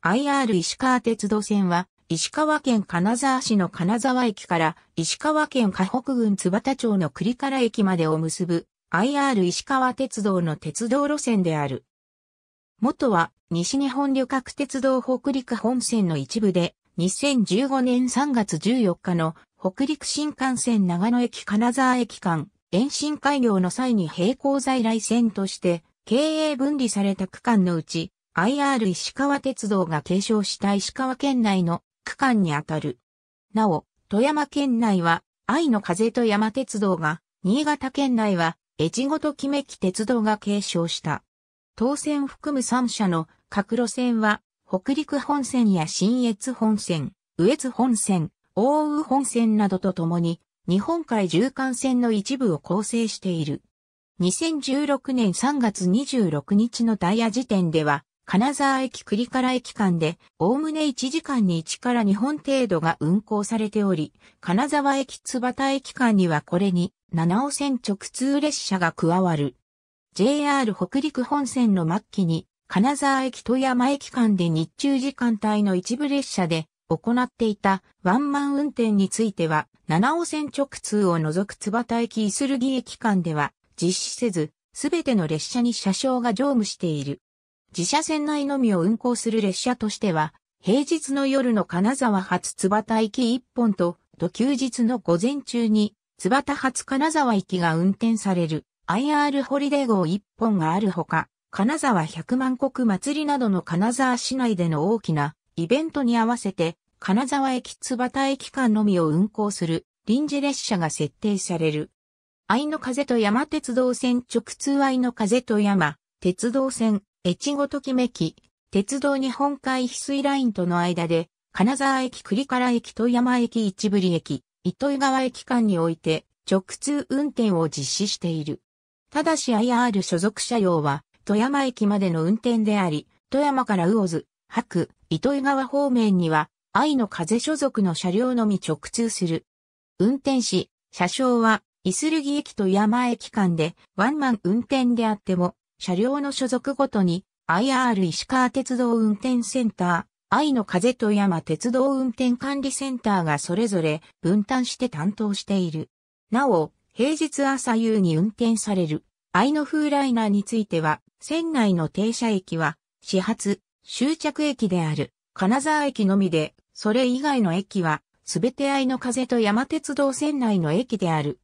IR 石川鉄道線は、石川県金沢市の金沢駅から石川県河北郡津幡町の栗原駅までを結ぶ IR 石川鉄道の鉄道路線である。元は西日本旅客鉄道北陸本線の一部で2015年3月14日の北陸新幹線長野駅金沢駅間延伸開業の際に並行在来線として経営分離された区間のうち IR 石川鉄道が継承した石川県内の区間にあたる。なお、富山県内は愛の風と山鉄道が、新潟県内は越後と木めき鉄道が継承した。当線含む3社の各路線は、北陸本線や新越本線、上越本線、大宇本線などとともに、日本海縦貫線の一部を構成している。2016年3月26日のダイヤ時点では、金沢駅栗原駅間で、おおむね1時間に1から2本程度が運行されており、金沢駅津幡駅間にはこれに、七尾線直通列車が加わる。JR 北陸本線の末期に、金沢駅富山駅間で日中時間帯の一部列車で行っていたワンマン運転については、七尾線直通を除く津幡駅イスルギ駅間では実施せず、すべての列車に車掌が乗務している。自社線内のみを運行する列車としては、平日の夜の金沢発津端行き1本と、と休日の午前中に、津端発金沢行きが運転される IR ホリデー号1本があるほか、金沢百万国祭りなどの金沢市内での大きなイベントに合わせて、金沢駅津端駅間のみを運行する臨時列車が設定される。愛の風と山鉄道線直通愛の風と山鉄道線越後ときめき、鉄道日本海翡翠ラインとの間で、金沢駅栗原駅富山駅市振駅、糸魚川駅間において直通運転を実施している。ただし IR 所属車両は富山駅までの運転であり、富山から魚津、白、糸魚川方面には愛の風所属の車両のみ直通する。運転士、車掌は、イスルギ駅と山駅間でワンマン運転であっても、車両の所属ごとに IR 石川鉄道運転センター、愛の風と山鉄道運転管理センターがそれぞれ分担して担当している。なお、平日朝夕に運転される愛の風ライナーについては、船内の停車駅は始発、終着駅である金沢駅のみで、それ以外の駅はすべて愛の風と山鉄道船内の駅である。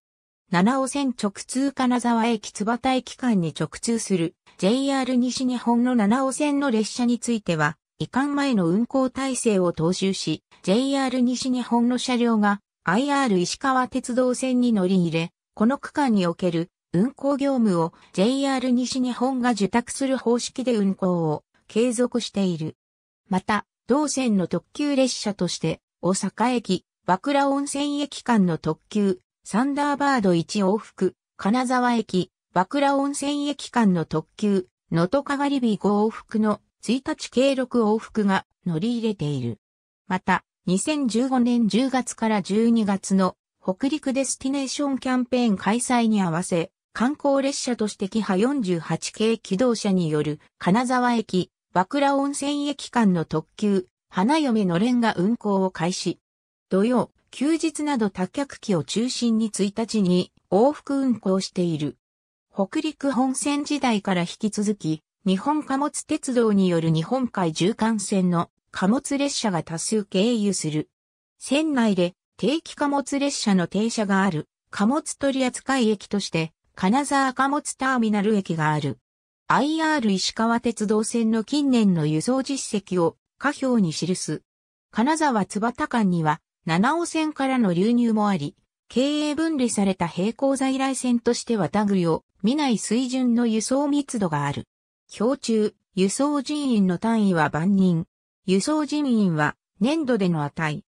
七尾線直通金沢駅津端駅間に直通する JR 西日本の七尾線の列車については、移管前の運行体制を踏襲し、JR 西日本の車両が IR 石川鉄道線に乗り入れ、この区間における運行業務を JR 西日本が受託する方式で運行を継続している。また、同線の特急列車として、大阪駅、和倉温泉駅間の特急、サンダーバード1往復、金沢駅、和倉温泉駅間の特急、能とかがり火5往復の1日計6往復が乗り入れている。また、2015年10月から12月の北陸デスティネーションキャンペーン開催に合わせ、観光列車としてキハ48系機動車による金沢駅、和倉温泉駅間の特急、花嫁のれんが運行を開始。土曜、休日など多客機を中心に1日に往復運行している。北陸本線時代から引き続き、日本貨物鉄道による日本海縦貫線の貨物列車が多数経由する。線内で定期貨物列車の停車がある貨物取扱駅として金沢貨物ターミナル駅がある。IR 石川鉄道線の近年の輸送実績を下表に記す。金沢津端間には七尾線からの流入もあり、経営分離された並行在来線としてはタグを見ない水準の輸送密度がある。標中、輸送人員の単位は万人。輸送人員は年度での値。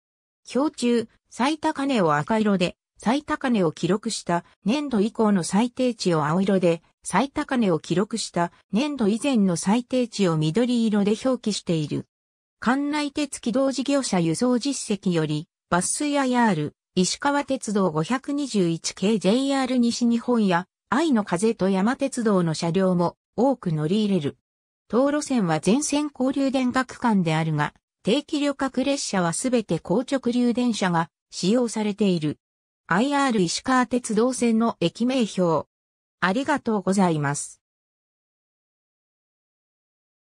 標中、最高値を赤色で、最高値を記録した年度以降の最低値を青色で、最高値を記録した年度以前の最低値を緑色で表記している。管内鉄機動事業者輸送実績より、バス IR、石川鉄道521系 JR 西日本や、愛の風と山鉄道の車両も多く乗り入れる。東路線は全線交流電化区間であるが、定期旅客列車はすべて高直流電車が使用されている。IR 石川鉄道線の駅名表。ありがとうございます。